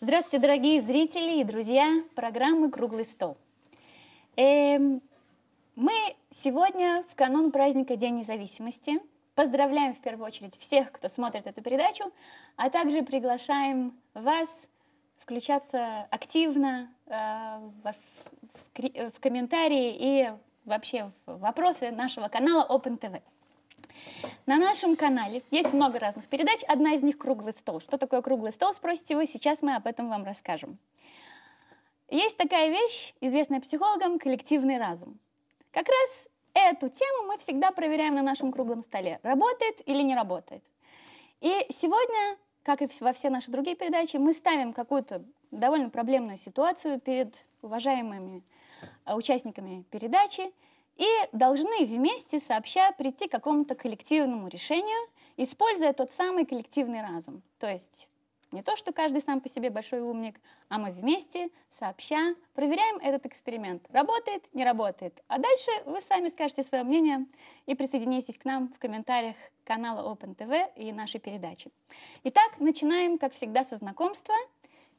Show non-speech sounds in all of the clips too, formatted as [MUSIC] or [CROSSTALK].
Здравствуйте, дорогие зрители и друзья программы «Круглый стол». Эм, мы сегодня в канун праздника День независимости. Поздравляем в первую очередь всех, кто смотрит эту передачу, а также приглашаем вас включаться активно э, в, в, э, в комментарии и вообще в вопросы нашего канала Open TV. На нашем канале есть много разных передач, одна из них «Круглый стол». Что такое круглый стол, спросите вы, сейчас мы об этом вам расскажем. Есть такая вещь, известная психологам, коллективный разум. Как раз эту тему мы всегда проверяем на нашем круглом столе, работает или не работает. И сегодня, как и во все наши другие передачи, мы ставим какую-то довольно проблемную ситуацию перед уважаемыми э, участниками передачи – и должны вместе сообща прийти к какому-то коллективному решению, используя тот самый коллективный разум. То есть не то, что каждый сам по себе большой умник, а мы вместе, сообща, проверяем этот эксперимент. Работает, не работает. А дальше вы сами скажете свое мнение и присоединитесь к нам в комментариях канала Open TV и нашей передачи. Итак, начинаем, как всегда, со знакомства.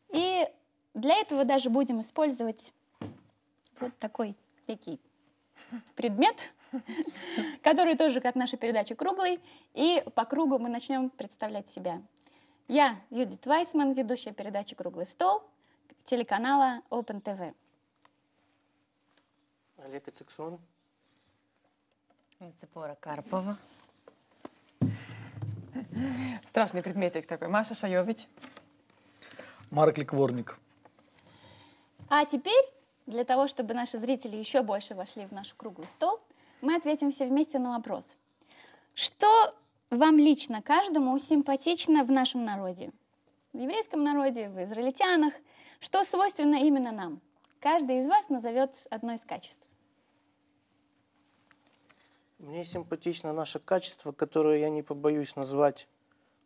И для этого даже будем использовать вот такой некий предмет, который тоже, как наша передача, круглый. И по кругу мы начнем представлять себя. Я Юдит Вайсман, ведущая передачи «Круглый стол» телеканала Open TV. Олег Ицексон. Цепора Карпова. Страшный предметик такой. Маша Шаевич. Марк Ликворник. А теперь для того, чтобы наши зрители еще больше вошли в наш круглый стол, мы ответим все вместе на вопрос. Что вам лично каждому симпатично в нашем народе? В еврейском народе, в израильтянах? Что свойственно именно нам? Каждый из вас назовет одно из качеств. Мне симпатично наше качество, которое я не побоюсь назвать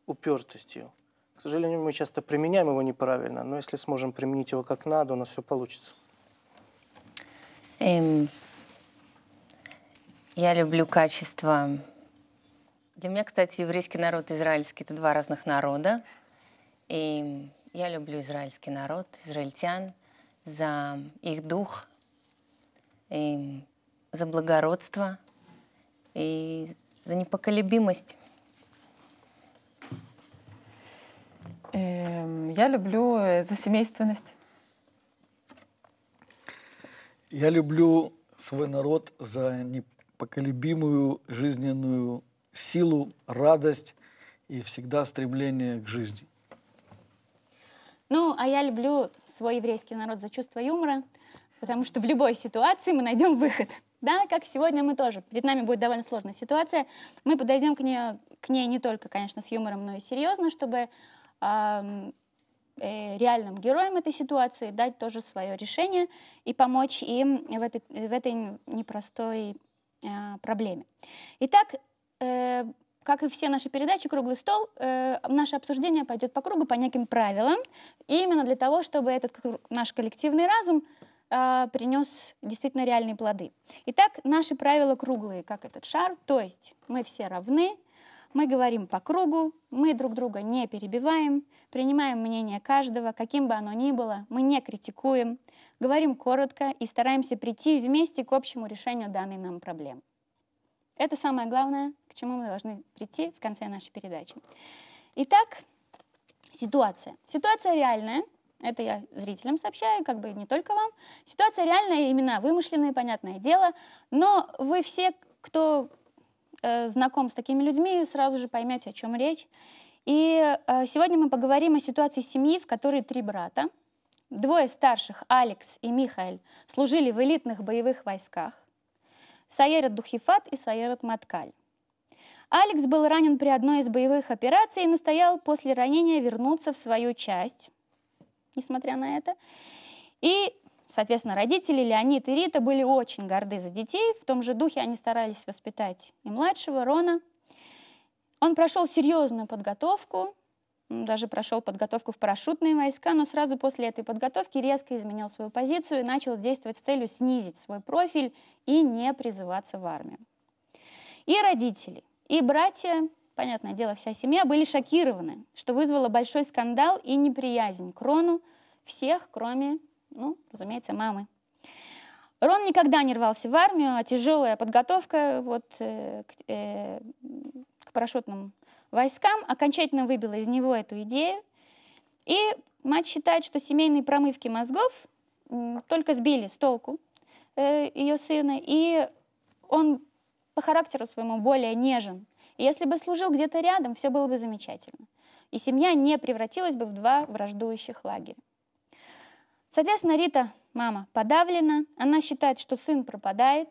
упертостью. К сожалению, мы часто применяем его неправильно, но если сможем применить его как надо, у нас все получится. Эм, я люблю качество. Для меня, кстати, еврейский народ и израильский — это два разных народа. И я люблю израильский народ, израильтян, за их дух, и эм, за благородство и за непоколебимость. Эм, я люблю э, за семейственность. Я люблю свой народ за непоколебимую жизненную силу, радость и всегда стремление к жизни. Ну, а я люблю свой еврейский народ за чувство юмора, потому что в любой ситуации мы найдем выход. Да, как сегодня мы тоже. Перед нами будет довольно сложная ситуация. Мы подойдем к ней, к ней не только, конечно, с юмором, но и серьезно, чтобы Э, реальным героям этой ситуации, дать тоже свое решение и помочь им в этой, в этой непростой э, проблеме. Итак, э, как и все наши передачи, круглый стол, э, наше обсуждение пойдет по кругу, по неким правилам, именно для того, чтобы этот наш коллективный разум э, принес действительно реальные плоды. Итак, наши правила круглые, как этот шар, то есть мы все равны, мы говорим по кругу, мы друг друга не перебиваем, принимаем мнение каждого, каким бы оно ни было, мы не критикуем, говорим коротко и стараемся прийти вместе к общему решению данной нам проблемы. Это самое главное, к чему мы должны прийти в конце нашей передачи. Итак, ситуация. Ситуация реальная, это я зрителям сообщаю, как бы не только вам. Ситуация реальная, имена вымышленные, понятное дело, но вы все, кто Э, знаком с такими людьми, сразу же поймете, о чем речь. И э, сегодня мы поговорим о ситуации семьи, в которой три брата, двое старших, Алекс и Михаил, служили в элитных боевых войсках, Саерат Духифат и Саерат Маткаль. Алекс был ранен при одной из боевых операций и настоял после ранения вернуться в свою часть, несмотря на это. И Соответственно, родители Леонид и Рита были очень горды за детей. В том же духе они старались воспитать и младшего Рона. Он прошел серьезную подготовку, даже прошел подготовку в парашютные войска, но сразу после этой подготовки резко изменил свою позицию и начал действовать с целью снизить свой профиль и не призываться в армию. И родители, и братья, понятное дело, вся семья были шокированы, что вызвало большой скандал и неприязнь к Рону всех, кроме ну, разумеется, мамы. Рон никогда не рвался в армию, а тяжелая подготовка вот, э, к, э, к парашютным войскам окончательно выбила из него эту идею. И мать считает, что семейные промывки мозгов э, только сбили с толку э, ее сына, и он по характеру своему более нежен. И если бы служил где-то рядом, все было бы замечательно. И семья не превратилась бы в два враждующих лагеря. Соответственно, Рита, мама, подавлена, она считает, что сын пропадает,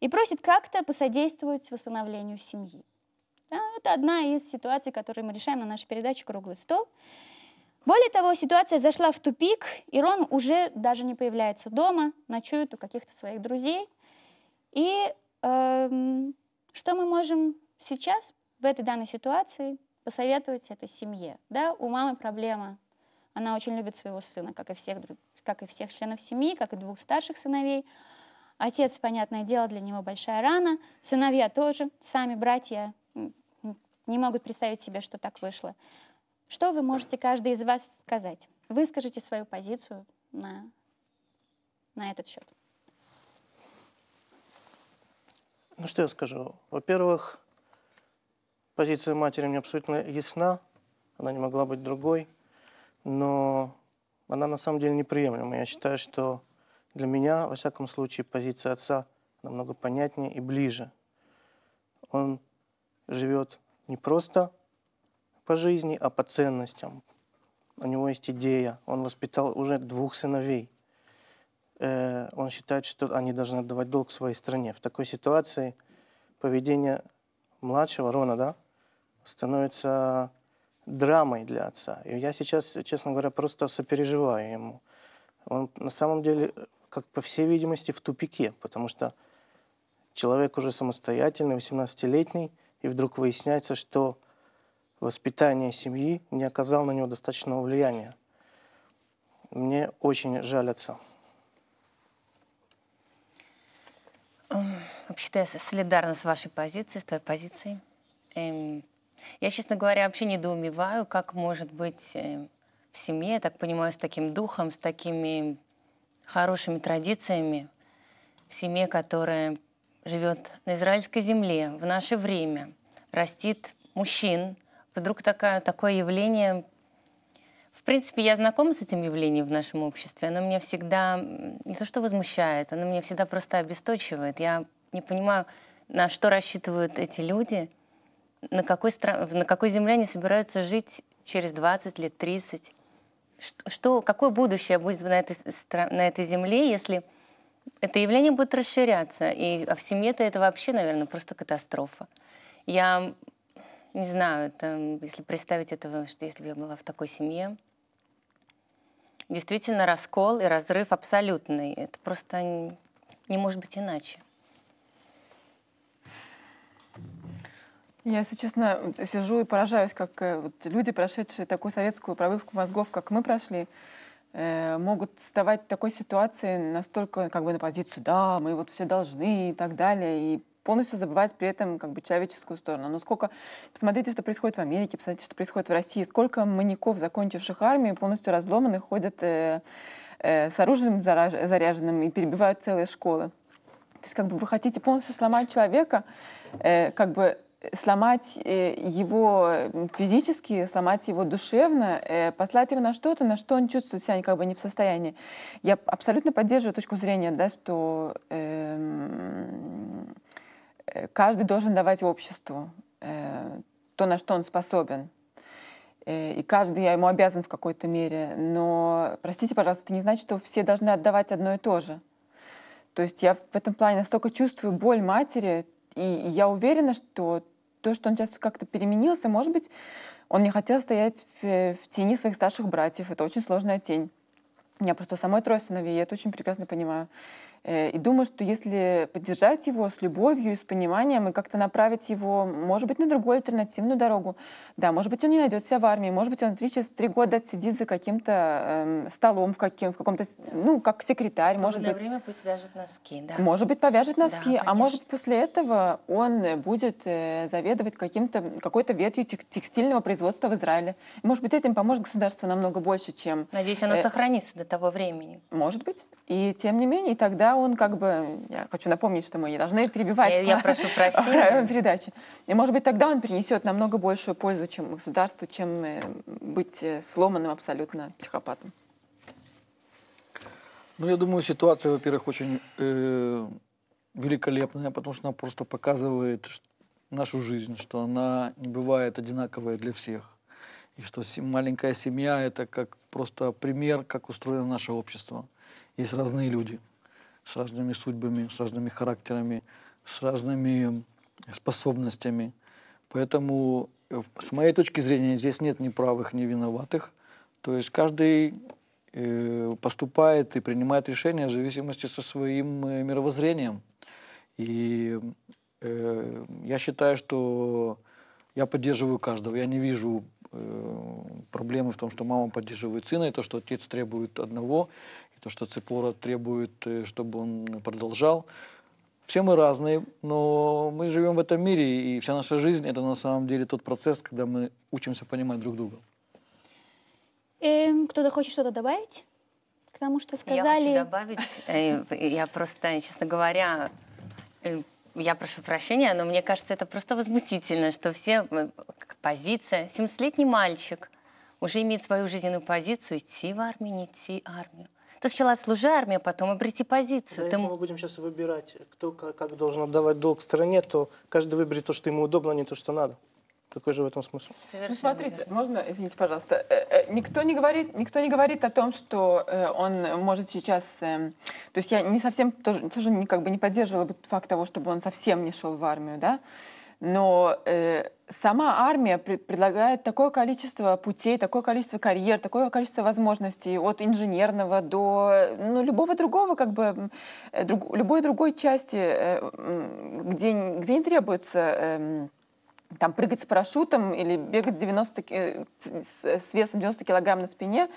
и просит как-то посодействовать восстановлению семьи. Да, это одна из ситуаций, которые мы решаем на нашей передаче «Круглый стол». Более того, ситуация зашла в тупик, и Рон уже даже не появляется дома, ночует у каких-то своих друзей. И эм, что мы можем сейчас в этой данной ситуации посоветовать этой семье? Да, у мамы проблема она очень любит своего сына, как и всех, как и всех членов семьи, как и двух старших сыновей. Отец, понятное дело, для него большая рана. Сыновья тоже, сами братья не могут представить себе, что так вышло. Что вы можете каждый из вас сказать? Выскажите свою позицию на, на этот счет. Ну что я скажу? Во-первых, позиция матери мне абсолютно ясна. Она не могла быть другой но она на самом деле неприемлема. Я считаю, что для меня, во всяком случае, позиция отца намного понятнее и ближе. Он живет не просто по жизни, а по ценностям. У него есть идея. Он воспитал уже двух сыновей. Э, он считает, что они должны отдавать долг своей стране. В такой ситуации поведение младшего Рона да, становится драмой для отца. И я сейчас, честно говоря, просто сопереживаю ему. Он на самом деле, как по всей видимости, в тупике, потому что человек уже самостоятельный, 18-летний, и вдруг выясняется, что воспитание семьи не оказало на него достаточного влияния. Мне очень жаль отца. Эм, вообще-то я солидарна с вашей позицией, с твоей позицией. Эм, я, честно говоря, вообще недоумеваю, как может быть э, в семье, я так понимаю, с таким духом, с такими хорошими традициями, в семье, которая живет на израильской земле в наше время, растит мужчин, вдруг такая, такое явление... В принципе, я знакома с этим явлением в нашем обществе. Оно меня всегда не то что возмущает, оно меня всегда просто обесточивает. Я не понимаю, на что рассчитывают эти люди — на какой, стран... на какой земле они собираются жить через 20 лет, 30? Что, какое будущее будет на этой, на этой земле, если это явление будет расширяться? И а в семье-то это вообще, наверное, просто катастрофа. Я не знаю, это, если представить это, что если бы я была в такой семье, действительно раскол и разрыв абсолютный. Это просто не, не может быть иначе. Я, если честно, сижу и поражаюсь, как э, вот, люди, прошедшие такую советскую пробывку мозгов, как мы прошли, э, могут вставать в такой ситуации настолько как бы на позицию «да, мы вот все должны» и так далее, и полностью забывать при этом как бы человеческую сторону. Но сколько... Посмотрите, что происходит в Америке, посмотрите, что происходит в России. Сколько маньяков, закончивших армию, полностью разломанных, ходят э, э, с оружием зараж... заряженным и перебивают целые школы. То есть как бы вы хотите полностью сломать человека, э, как бы сломать э, его физически, сломать его душевно, э, послать его на что-то, на что он чувствует себя как бы не в состоянии. Я абсолютно поддерживаю точку зрения, да, что эм, э, каждый должен давать обществу э, то, на что он способен. и каждый я ему обязан в какой-то мере. Но, простите, пожалуйста, это не значит, что все должны отдавать одно и то же. То есть я в этом плане настолько чувствую боль матери, и я уверена, что то, что он сейчас как-то переменился, может быть, он не хотел стоять в, в тени своих старших братьев. Это очень сложная тень. Я просто самой трое сыновей, я это очень прекрасно понимаю. Э, и думаю, что если поддержать его с любовью и с пониманием, и как-то направить его, может быть, на другую альтернативную дорогу. Да, может быть, он не найдет себя в армии, может быть, он три, через три года сидит за каким-то э, столом в, каким, в каком-то, ну, как секретарь, в может быть. время пусть вяжет носки, да. Может быть, повяжет носки, да, а может быть, после этого он будет э, заведовать каким-то, какой-то ветвью тек- текстильного производства в Израиле. может быть, этим поможет государство намного больше, чем... Надеюсь, оно э, сохранится до того времени. Может быть. И тем не менее, и тогда да, он как бы, я хочу напомнить, что мы не должны перебивать я, я прошу прощения. [LAUGHS] передачи. И, может быть, тогда он принесет намного большую пользу, чем государству, чем э, быть э, сломанным абсолютно психопатом. Ну, я думаю, ситуация, во-первых, очень э, великолепная, потому что она просто показывает нашу жизнь, что она не бывает одинаковая для всех. И что маленькая семья – это как просто пример, как устроено наше общество. Есть разные люди – с разными судьбами, с разными характерами, с разными способностями. Поэтому э, с моей точки зрения здесь нет ни правых, ни виноватых. То есть каждый э, поступает и принимает решения в зависимости со своим э, мировоззрением. И э, я считаю, что я поддерживаю каждого. Я не вижу э, проблемы в том, что мама поддерживает сына, и то, что отец требует одного то, что Цепора требует, э, чтобы он продолжал. Все мы разные, но мы живем в этом мире, и вся наша жизнь – это на самом деле тот процесс, когда мы учимся понимать друг друга. Эм, кто-то хочет что-то добавить к тому, что сказали? Я хочу добавить, э, я просто, честно говоря, э, я прошу прощения, но мне кажется, это просто возмутительно, что все позиция. 17-летний мальчик уже имеет свою жизненную позицию, идти в армию, не идти в армию сначала служи армию, а потом обрети позицию. Да, ты... Если мы будем сейчас выбирать, кто как, как должен отдавать долг стране, то каждый выберет то, что ему удобно, а не то, что надо. Какой же в этом смысл? Совершенно ну, смотрите, верно. можно, извините, пожалуйста, э, э, никто не говорит, никто не говорит о том, что э, он может сейчас, то есть я не совсем тоже, тоже как бы не поддерживала бы факт того, чтобы он совсем не шел в армию, да, но э, сама армия пред, предлагает такое количество путей, такое количество карьер, такое количество возможностей от инженерного до ну, любого другого, как бы э, друг, любой другой части, э, где, где не требуется э, там, прыгать с парашютом или бегать э, с, 90, с весом 90 килограмм на спине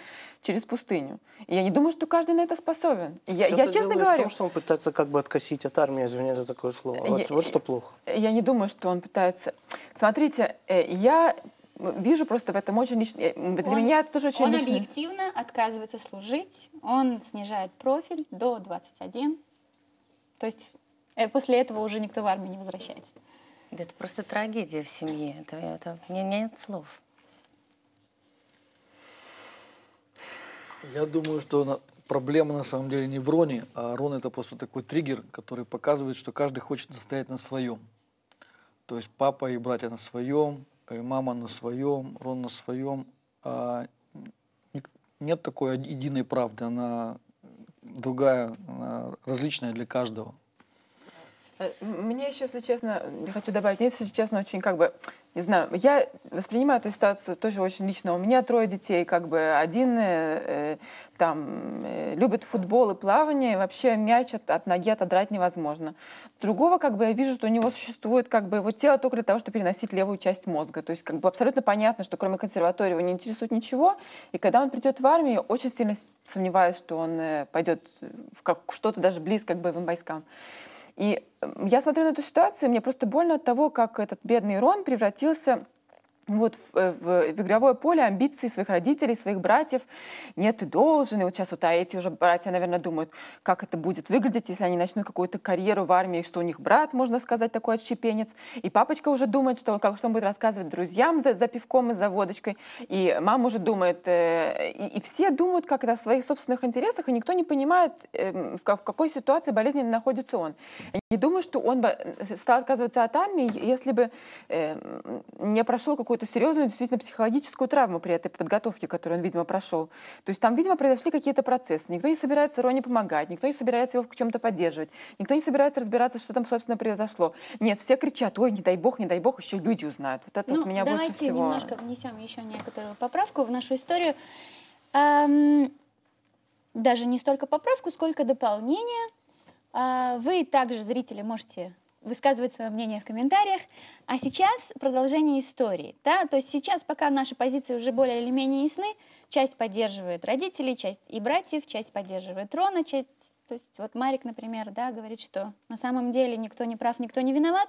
через пустыню. И я не думаю, что каждый на это способен. Я, я честно говорю... В том, что он пытается как бы откосить от армии, извиняюсь за такое слово. Вот, я, вот что плохо. Я не думаю, что он пытается... Смотрите, э, я вижу просто в этом очень лично. Э, для он, меня это тоже очень он лично. Он объективно отказывается служить, он снижает профиль до 21. То есть после этого уже никто в армию не возвращается. Да это просто трагедия в семье. Это, это мне нет слов. Я думаю, что на, проблема на самом деле не в Роне, а Рон это просто такой триггер, который показывает, что каждый хочет настоять на своем. То есть папа и братья на своем, и мама на своем, Рон на своем. А нет такой единой правды, она другая, она различная для каждого. Э, мне еще, если честно, я хочу добавить, мне, если честно, очень как бы, не знаю, я воспринимаю эту ситуацию тоже очень лично. У меня трое детей, как бы один э, э, там э, любит футбол и плавание, и вообще мяч от, от ноги отодрать невозможно. Другого, как бы, я вижу, что у него существует как бы его тело только для того, чтобы переносить левую часть мозга. То есть как бы абсолютно понятно, что кроме консерватории его не интересует ничего. И когда он придет в армию, очень сильно сомневаюсь, что он э, пойдет в как, что-то даже близко к боевым войскам. И я смотрю на эту ситуацию, мне просто больно от того, как этот бедный Рон превратился вот в, э, в, в игровое поле амбиции своих родителей, своих братьев. Нет, ты должен. И вот сейчас вот а эти уже братья, наверное, думают, как это будет выглядеть, если они начнут какую-то карьеру в армии, что у них брат, можно сказать, такой отщепенец. И папочка уже думает, что, как, что он будет рассказывать друзьям за, за пивком и за водочкой. И мама уже думает. Э, и, и все думают как-то о своих собственных интересах, и никто не понимает, э, в, в какой ситуации болезненно находится он. Не думаю, что он бы э, стал отказываться от армии, если бы э, не прошел какую-то серьезную, действительно, психологическую травму при этой подготовке, которую он, видимо, прошел. То есть там, видимо, произошли какие-то процессы. Никто не собирается Роне помогать, никто не собирается его в чем-то поддерживать, никто не собирается разбираться, что там, собственно, произошло. Нет, все кричат, ой, не дай бог, не дай бог, еще люди узнают. Вот это ну, вот меня больше всего... давайте немножко внесем еще некоторую поправку в нашу историю. Эм, даже не столько поправку, сколько дополнение – а, вы также, зрители, можете высказывать свое мнение в комментариях. А сейчас продолжение истории. Да? То есть сейчас, пока наши позиции уже более или менее ясны, часть поддерживает родителей, часть и братьев, часть поддерживает Рона, часть... То есть вот Марик, например, да, говорит, что на самом деле никто не прав, никто не виноват.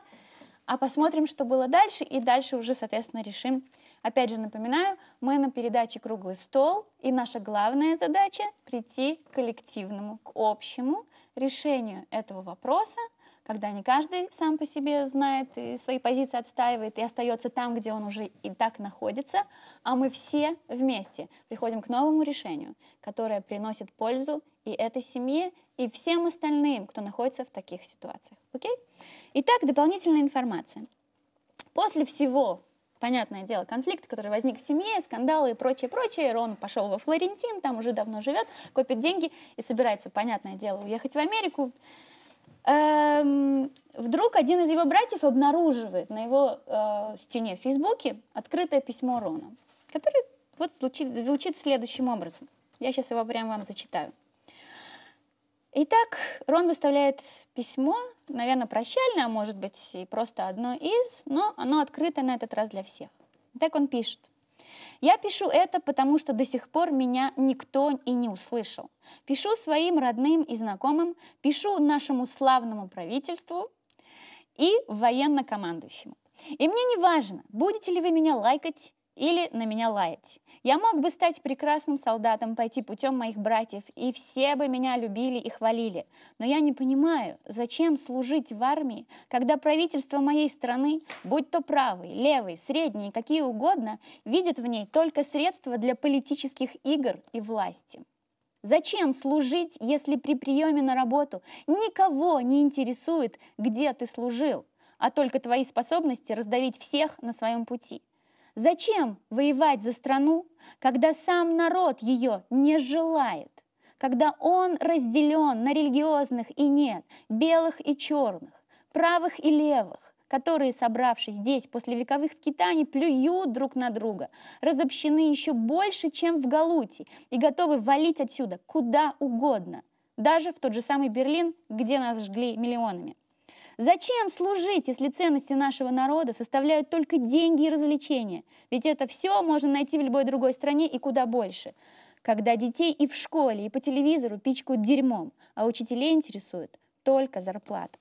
А посмотрим, что было дальше, и дальше уже, соответственно, решим, Опять же напоминаю, мы на передаче «Круглый стол», и наша главная задача – прийти к коллективному, к общему решению этого вопроса, когда не каждый сам по себе знает и свои позиции отстаивает и остается там, где он уже и так находится, а мы все вместе приходим к новому решению, которое приносит пользу и этой семье, и всем остальным, кто находится в таких ситуациях. Окей? Итак, дополнительная информация. После всего понятное дело, конфликт, который возник в семье, скандалы и прочее, прочее. Рон пошел во Флорентин, там уже давно живет, копит деньги и собирается, понятное дело, уехать в Америку. Эм, вдруг один из его братьев обнаруживает на его э, стене в Фейсбуке открытое письмо Рона, которое вот звучит, звучит следующим образом. Я сейчас его прямо вам зачитаю. Итак, Рон выставляет письмо, наверное, прощальное, может быть, и просто одно из, но оно открыто на этот раз для всех. Так он пишет. Я пишу это, потому что до сих пор меня никто и не услышал. Пишу своим родным и знакомым, пишу нашему славному правительству и военно И мне не важно, будете ли вы меня лайкать или на меня лаять. Я мог бы стать прекрасным солдатом, пойти путем моих братьев, и все бы меня любили и хвалили. Но я не понимаю, зачем служить в армии, когда правительство моей страны, будь то правый, левый, средний, какие угодно, видит в ней только средства для политических игр и власти. Зачем служить, если при приеме на работу никого не интересует, где ты служил, а только твои способности раздавить всех на своем пути – Зачем воевать за страну, когда сам народ ее не желает, когда он разделен на религиозных и нет, белых и черных, правых и левых, которые, собравшись здесь после вековых скитаний, плюют друг на друга, разобщены еще больше, чем в Галуте, и готовы валить отсюда куда угодно, даже в тот же самый Берлин, где нас жгли миллионами. Зачем служить, если ценности нашего народа составляют только деньги и развлечения? Ведь это все можно найти в любой другой стране и куда больше. Когда детей и в школе, и по телевизору пичкают дерьмом, а учителей интересует только зарплата.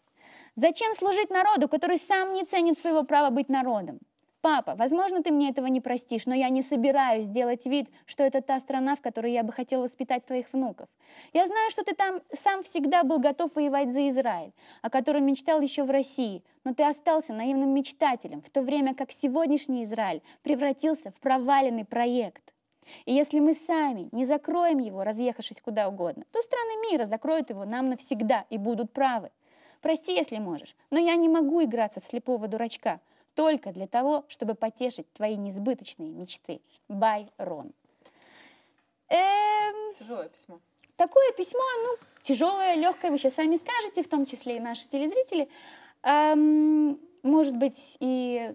Зачем служить народу, который сам не ценит своего права быть народом? Папа, возможно, ты мне этого не простишь, но я не собираюсь делать вид, что это та страна, в которой я бы хотел воспитать твоих внуков. Я знаю, что ты там сам всегда был готов воевать за Израиль, о котором мечтал еще в России, но ты остался наивным мечтателем, в то время как сегодняшний Израиль превратился в проваленный проект. И если мы сами не закроем его, разъехавшись куда угодно, то страны мира закроют его нам навсегда и будут правы. Прости, если можешь, но я не могу играться в слепого дурачка – только для того, чтобы потешить твои несбыточные мечты. Байрон. Эм... Тяжелое письмо. Такое письмо, ну, тяжелое, легкое, вы сейчас сами скажете, в том числе и наши телезрители. Эм, может быть, и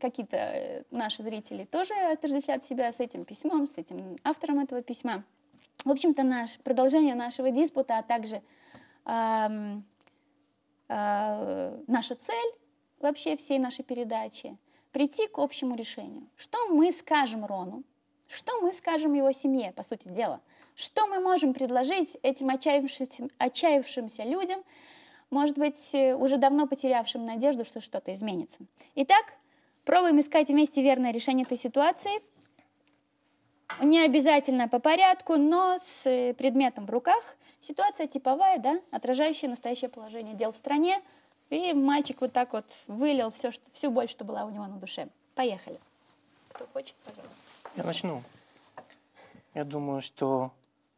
какие-то э, наши зрители тоже отождествляют себя с этим письмом, с этим автором этого письма. В общем-то, наш, продолжение нашего диспута, а также эм, э, наша цель вообще всей нашей передачи, прийти к общему решению. Что мы скажем Рону? Что мы скажем его семье, по сути дела? Что мы можем предложить этим отчаявшимся, отчаявшимся людям, может быть, э, уже давно потерявшим надежду, что что-то изменится? Итак, пробуем искать вместе верное решение этой ситуации. Не обязательно по порядку, но с э, предметом в руках. Ситуация типовая, да, отражающая настоящее положение дел в стране, и мальчик вот так вот вылил все, что, всю боль, что была у него на душе. Поехали. Кто хочет, пожалуйста. Я начну. Я думаю, что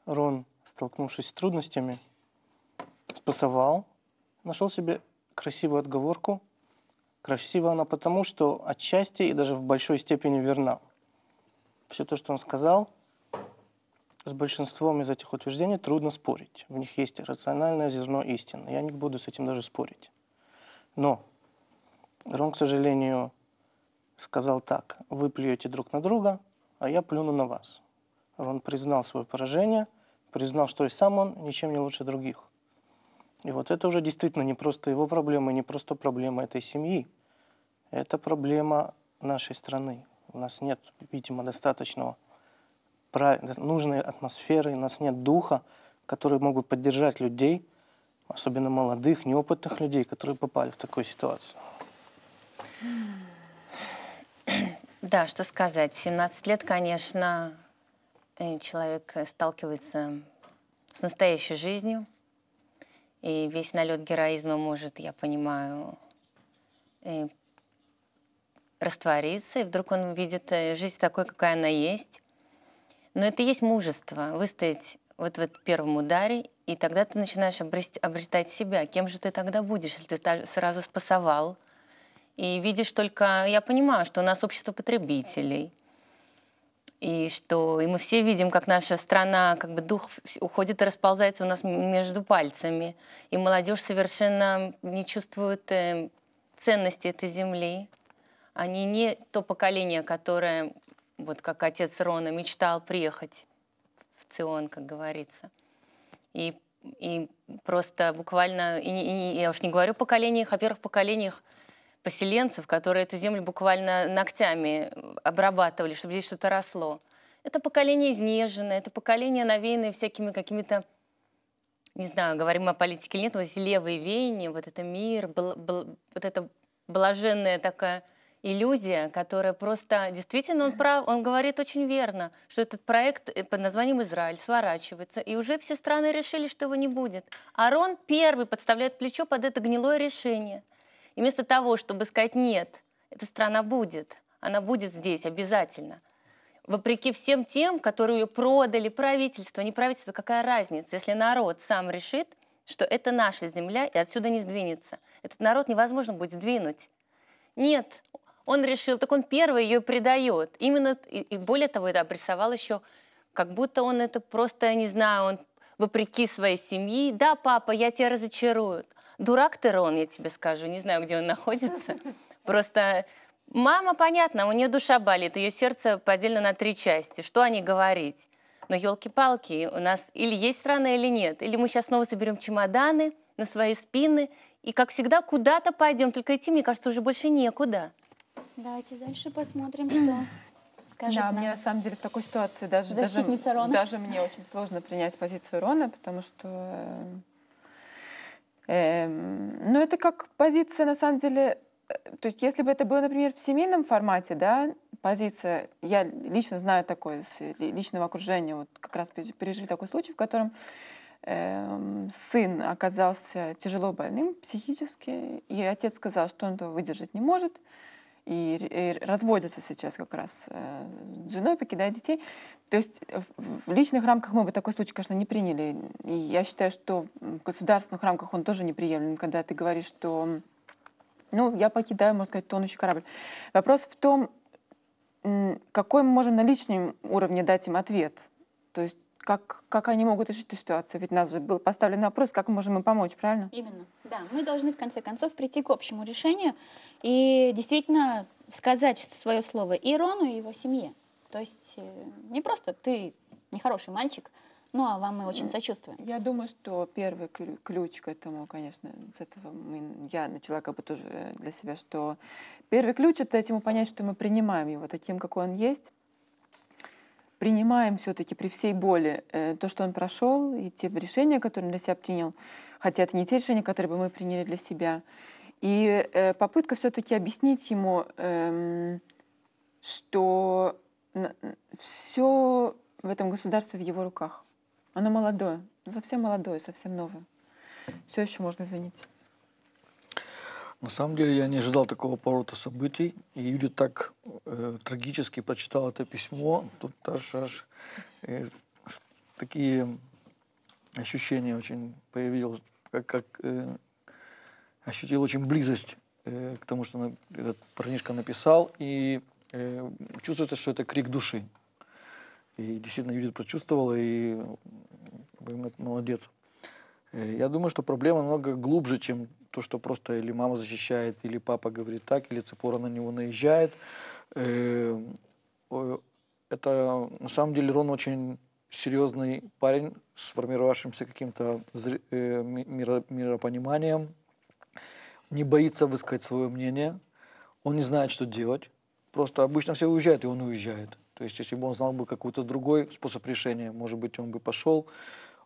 Рон, столкнувшись с трудностями, спасовал, нашел себе красивую отговорку. Красива она потому, что отчасти и даже в большой степени верна. Все то, что он сказал, с большинством из этих утверждений трудно спорить. В них есть рациональное зерно истины. Я не буду с этим даже спорить. Но Рон, к сожалению, сказал так. Вы плюете друг на друга, а я плюну на вас. Рон признал свое поражение, признал, что и сам он ничем не лучше других. И вот это уже действительно не просто его проблема, не просто проблема этой семьи. Это проблема нашей страны. У нас нет, видимо, достаточного нужной атмосферы, у нас нет духа, который мог бы поддержать людей особенно молодых, неопытных людей, которые попали в такую ситуацию. Да, что сказать. В 17 лет, конечно, э, человек э, сталкивается с настоящей жизнью. И весь налет героизма может, я понимаю, э, раствориться. И вдруг он видит жизнь такой, какая она есть. Но это и есть мужество. Выстоять вот в этом первом ударе и тогда ты начинаешь обретать себя. Кем же ты тогда будешь, если ты сразу спасовал? И видишь только... Я понимаю, что у нас общество потребителей. И что и мы все видим, как наша страна, как бы дух уходит и расползается у нас между пальцами. И молодежь совершенно не чувствует э, ценности этой земли. Они не то поколение, которое, вот как отец Рона, мечтал приехать в Цион, как говорится. И, и просто буквально, и, и, я уж не говорю о поколениях, о первых поколениях поселенцев, которые эту землю буквально ногтями обрабатывали, чтобы здесь что-то росло. Это поколение изнеженное, это поколение навеянное всякими какими-то, не знаю, говорим о политике или нет, вот эти левые веяния, вот это мир, бл, бл, вот это блаженное такая иллюзия, которая просто... Действительно, он, прав, он говорит очень верно, что этот проект э, под названием «Израиль» сворачивается, и уже все страны решили, что его не будет. Арон первый подставляет плечо под это гнилое решение. И вместо того, чтобы сказать «нет», эта страна будет, она будет здесь обязательно – вопреки всем тем, которые ее продали, правительство, не правительство, какая разница, если народ сам решит, что это наша земля и отсюда не сдвинется. Этот народ невозможно будет сдвинуть. Нет, он решил, так он первый ее предает. Именно, и, и более того, это обрисовал еще, как будто он это просто, я не знаю, он вопреки своей семьи. Да, папа, я тебя разочарую. Дурак ты, Рон, я тебе скажу. Не знаю, где он находится. [LAUGHS] Просто мама, понятно, у нее душа болит, ее сердце поделено на три части. Что они говорить? Но ну, елки-палки, у нас или есть страна, или нет. Или мы сейчас снова соберем чемоданы на свои спины и, как всегда, куда-то пойдем. Только идти, мне кажется, уже больше некуда. Давайте дальше посмотрим, что [CLEARS THROAT] скажет Да, нам. мне на самом деле в такой ситуации даже, даже, Рона. даже мне очень сложно принять позицию Рона, потому что... Э, э, ну, это как позиция, на самом деле... Э, то есть, если бы это было, например, в семейном формате, да, позиция, я лично знаю такое из личного окружения, вот как раз пережили такой случай, в котором эм, сын оказался тяжело больным психически, и отец сказал, что он этого выдержать не может, и, э, разводятся сейчас как раз э, с женой, покидая детей. То есть в личных рамках мы бы такой случай, конечно, не приняли. И я считаю, что в государственных рамках он тоже неприемлем, когда ты говоришь, что ну, я покидаю, можно сказать, тонущий корабль. Вопрос в том, какой мы можем на личном уровне дать им ответ. То есть как, как они могут решить эту ситуацию? Ведь нас же был поставлен вопрос, как можем мы помочь, правильно? Именно, да. Мы должны в конце концов прийти к общему решению и действительно сказать свое слово и Рону, и его семье. То есть э, не просто ты нехороший мальчик, ну а вам мы очень э, сочувствуем. Я думаю, что первый ключ к этому, конечно, с этого мы, я начала как бы тоже э, для себя, что первый ключ это ему понять, что мы принимаем его таким, какой он есть, принимаем все-таки при всей боли э, то, что он прошел, и те решения, которые он для себя принял, хотя это не те решения, которые бы мы приняли для себя. И э, попытка все-таки объяснить ему, э, что все в этом государстве в его руках. Оно молодое, совсем молодое, совсем новое. Все еще можно извинить. На самом деле я не ожидал такого поворота событий. И Юля так э, трагически прочитала это письмо. Тут аж, аж э, такие ощущения очень появилось, как, как э, ощутил очень близость э, к тому, что она, этот парнишка написал. И э, чувствуется, что это крик души. И действительно Юдит прочувствовала, и молодец. Э, я думаю, что проблема намного глубже, чем то, что просто или мама защищает, или папа говорит так, или цепора на него наезжает. Э, это на самом деле Рон очень серьезный парень, сформировавшимся каким-то э, миропониманием, не боится высказать свое мнение, он не знает, что делать. Просто обычно все уезжают, и он уезжает. То есть, если бы он знал бы какой-то другой способ решения, может быть, он бы пошел,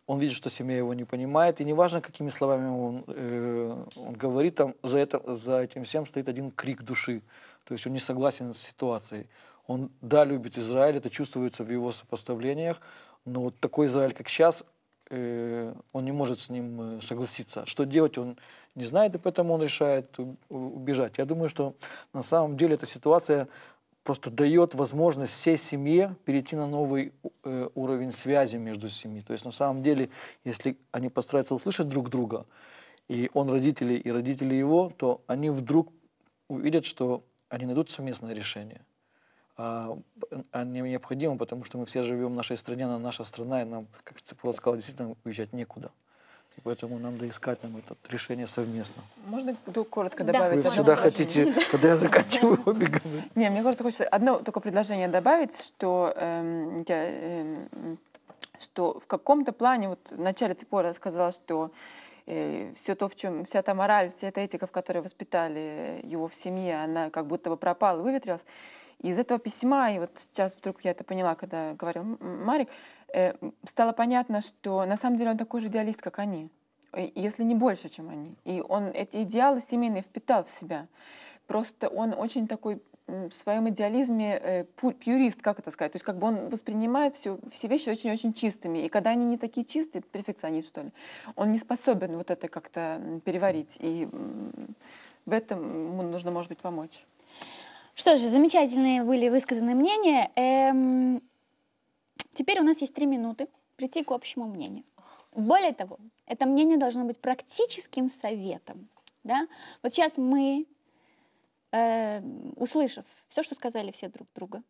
он видит, что семья его не понимает, и неважно, какими словами он, э, он говорит, там за, это, за этим всем стоит один крик души, то есть он не согласен с ситуацией. Он, да, любит Израиль, это чувствуется в его сопоставлениях, но вот такой Израиль, как сейчас, э, он не может с ним э, согласиться. Что делать, он не знает, и поэтому он решает убежать. Я думаю, что на самом деле эта ситуация просто дает возможность всей семье перейти на новый э, уровень связи между семьей. То есть на самом деле, если они постараются услышать друг друга, и он родители, и родители его, то они вдруг увидят, что они найдут совместное решение. А, а необходимо, потому что мы все живем в нашей стране, она наша страна, и нам, как ты сказал, действительно уезжать некуда. И поэтому нам искать нам это решение совместно. Можно коротко добавить? Да. Вы всегда хотите, когда я заканчиваю, убегать. Не, мне кажется, хочется одно только предложение добавить, что эм, эм, что в каком-то плане, вот в начале Цепора сказала, что э, все то, в чем вся та мораль, вся эта этика, в которой воспитали его в семье, она как будто бы пропала, выветрилась. И из этого письма, и вот сейчас вдруг я это поняла, когда говорил Марик, Э, стало понятно, что на самом деле он такой же идеалист, как они, если не больше, чем они. И он эти идеалы семейные впитал в себя. Просто он очень такой в своем идеализме э, пьюрист, как это сказать, то есть как бы он воспринимает все, все вещи очень-очень чистыми, и когда они не такие чистые, перфекционист, что ли, он не способен вот это как-то переварить, и в этом ему нужно, может быть, помочь. Что же, замечательные были высказаны мнения. Эм... Теперь у нас есть три минуты прийти к общему мнению. Более того, это мнение должно быть практическим советом. Да? Вот сейчас мы, э, услышав все, что сказали все друг друга,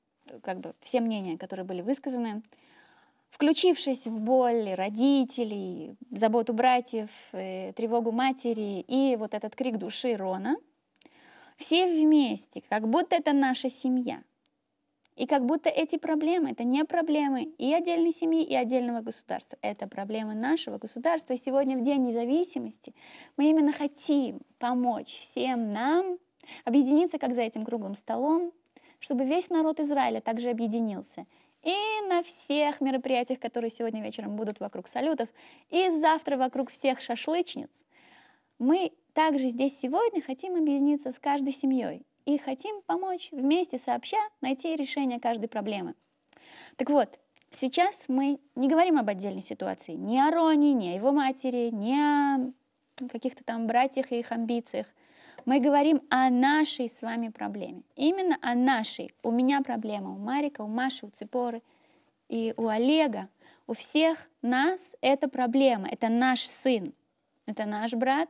как бы все мнения, которые были высказаны, включившись в боль родителей, заботу братьев, э, тревогу матери и вот этот крик души Рона, все вместе, как будто это наша семья — и как будто эти проблемы — это не проблемы и отдельной семьи, и отдельного государства. Это проблемы нашего государства. И сегодня, в День независимости, мы именно хотим помочь всем нам объединиться, как за этим круглым столом, чтобы весь народ Израиля также объединился. И на всех мероприятиях, которые сегодня вечером будут вокруг салютов, и завтра вокруг всех шашлычниц, мы также здесь сегодня хотим объединиться с каждой семьей и хотим помочь вместе сообща найти решение каждой проблемы. Так вот, сейчас мы не говорим об отдельной ситуации, ни о Роне, ни о его матери, ни о каких-то там братьях и их амбициях. Мы говорим о нашей с вами проблеме. Именно о нашей. У меня проблема, у Марика, у Маши, у Ципоры и у Олега. У всех нас эта проблема. Это наш сын, это наш брат,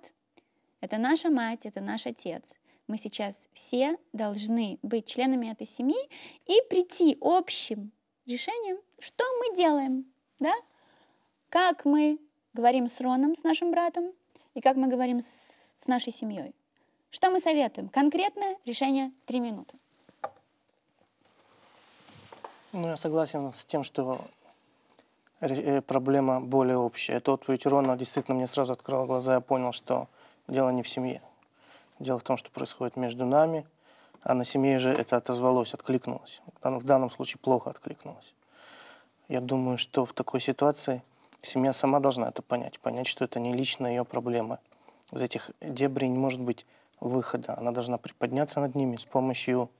это наша мать, это наш отец мы сейчас все должны быть членами этой семьи и прийти общим решением, что мы делаем, да? как мы говорим с Роном, с нашим братом, и как мы говорим с, с нашей семьей. Что мы советуем? Конкретное решение три минуты. Ну, я согласен с тем, что э, э, проблема более общая. Это ответь Рона действительно мне сразу открыл глаза, я понял, что дело не в семье. Дело в том, что происходит между нами, а на семье же это отозвалось, откликнулось. В данном случае плохо откликнулось. Я думаю, что в такой ситуации семья сама должна это понять, понять, что это не лично ее проблема. Из этих дебрей не может быть выхода. Она должна приподняться над ними с помощью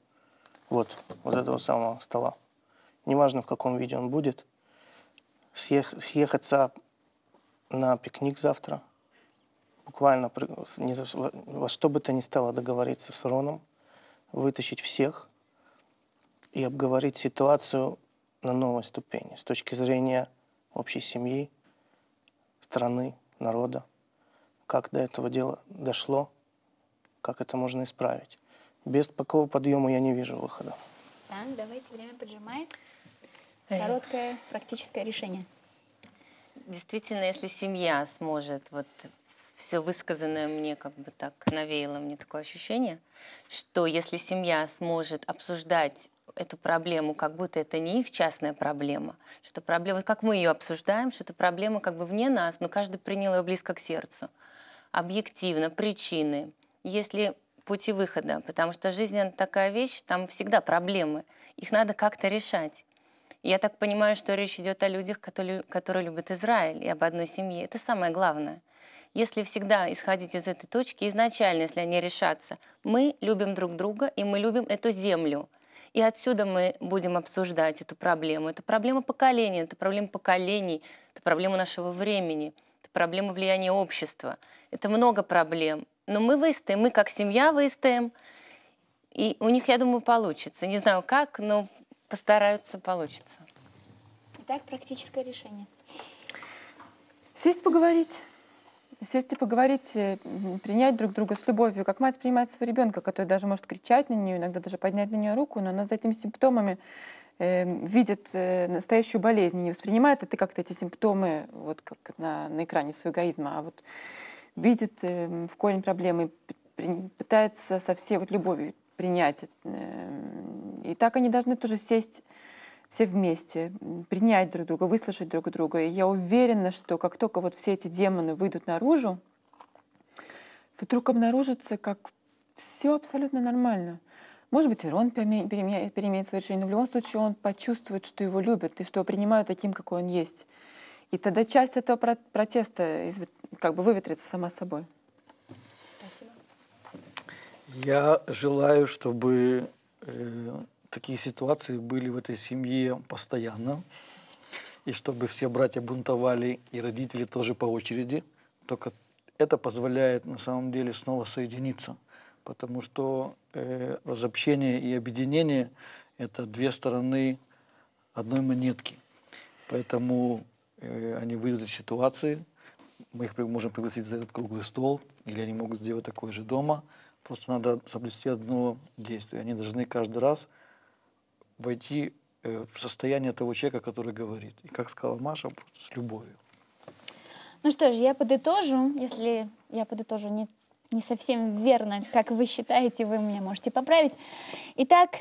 вот, вот этого самого стола. Неважно, в каком виде он будет, съех съехаться на пикник завтра – буквально ни за, во что бы то ни стало договориться с Роном, вытащить всех и обговорить ситуацию на новой ступени с точки зрения общей семьи, страны, народа, как до этого дела дошло, как это можно исправить. Без такого подъема я не вижу выхода. Так, давайте, время поджимает. Короткое практическое решение. Действительно, если семья сможет вот все высказанное мне как бы так навеяло мне такое ощущение, что если семья сможет обсуждать эту проблему, как будто это не их частная проблема, что это проблема, как мы ее обсуждаем, что это проблема как бы вне нас, но каждый принял ее близко к сердцу. Объективно, причины. Если пути выхода, потому что жизнь она такая вещь, там всегда проблемы, их надо как-то решать. Я так понимаю, что речь идет о людях, которые, которые любят Израиль и об одной семье. Это самое главное если всегда исходить из этой точки, изначально, если они решатся, мы любим друг друга и мы любим эту землю. И отсюда мы будем обсуждать эту проблему. Это проблема поколения, это проблема поколений, это проблема нашего времени, это проблема влияния общества. Это много проблем. Но мы выстоим, мы как семья выстоим. И у них, я думаю, получится. Не знаю как, но постараются, получится. Итак, практическое решение. Сесть поговорить сесть и поговорить, э, принять друг друга с любовью, как мать принимает своего ребенка, который даже может кричать на нее, иногда даже поднять на нее руку, но она за этими симптомами э, видит э, настоящую болезнь, не воспринимает это как-то эти симптомы, вот как на, на экране своего эгоизма, а вот видит э, в корень проблемы, при, пытается со всей вот любовью принять. Э, и так они должны тоже сесть все вместе, принять друг друга, выслушать друг друга. И я уверена, что как только вот все эти демоны выйдут наружу, вдруг обнаружится, как все абсолютно нормально. Может быть, и Рон переменит свое решение, но в любом случае он почувствует, что его любят и что его принимают таким, какой он есть. И тогда часть этого протеста как бы выветрится сама собой. Спасибо. Я желаю, чтобы э, такие ситуации были в этой семье постоянно. И чтобы все братья бунтовали, и родители тоже по очереди. Только это позволяет на самом деле снова соединиться. Потому что э, разобщение и объединение – это две стороны одной монетки. Поэтому э, они выйдут из ситуации, мы их можем пригласить за этот круглый стол, или они могут сделать такое же дома. Просто надо соблюсти одно действие. Они должны каждый раз – войти э, в состояние того человека, который говорит. И как сказала Маша, просто с любовью. Ну что ж, я подытожу, если я подытожу не, не совсем верно, как вы считаете, вы меня можете поправить. Итак,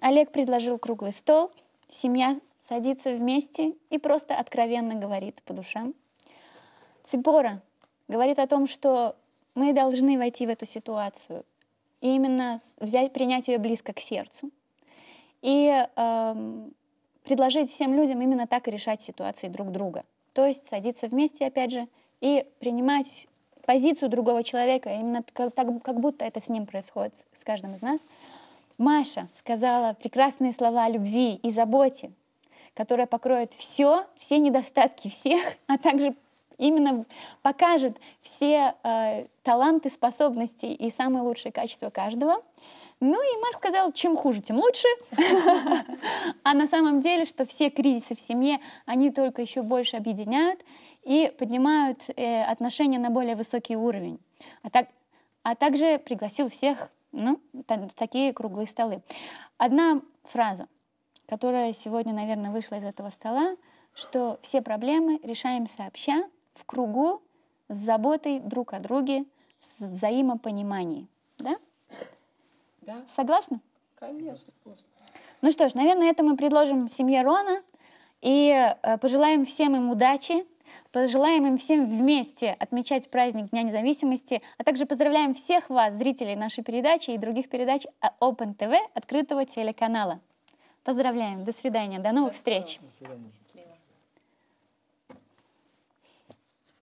Олег предложил круглый стол, семья садится вместе и просто откровенно говорит по душам. Цибора говорит о том, что мы должны войти в эту ситуацию и именно взять, принять ее близко к сердцу, и э, предложить всем людям именно так и решать ситуации друг друга. То есть садиться вместе, опять же, и принимать позицию другого человека, именно как, так, как будто это с ним происходит, с каждым из нас. Маша сказала прекрасные слова о любви и заботе, которая покроет все, все недостатки всех, [LAUGHS] а также именно покажет все э, таланты, способности и самые лучшие качества каждого. Ну и Марк сказал, чем хуже, тем лучше. А на самом деле, что все кризисы в семье, они только еще больше объединяют и поднимают э, отношения на более высокий уровень. А, а также пригласил всех на ну, такие круглые столы. Одна фраза, которая сегодня, наверное, вышла из этого стола, что все проблемы решаем сообща, в кругу, с заботой друг о друге, с взаимопониманием. Да. Согласна? Конечно. Ну что ж, наверное, это мы предложим семье Рона и э, пожелаем всем им удачи. Пожелаем им всем вместе отмечать праздник Дня независимости, а также поздравляем всех вас, зрителей нашей передачи и других передач Open TV открытого телеканала. Поздравляем, до свидания, до новых встреч. До свидания.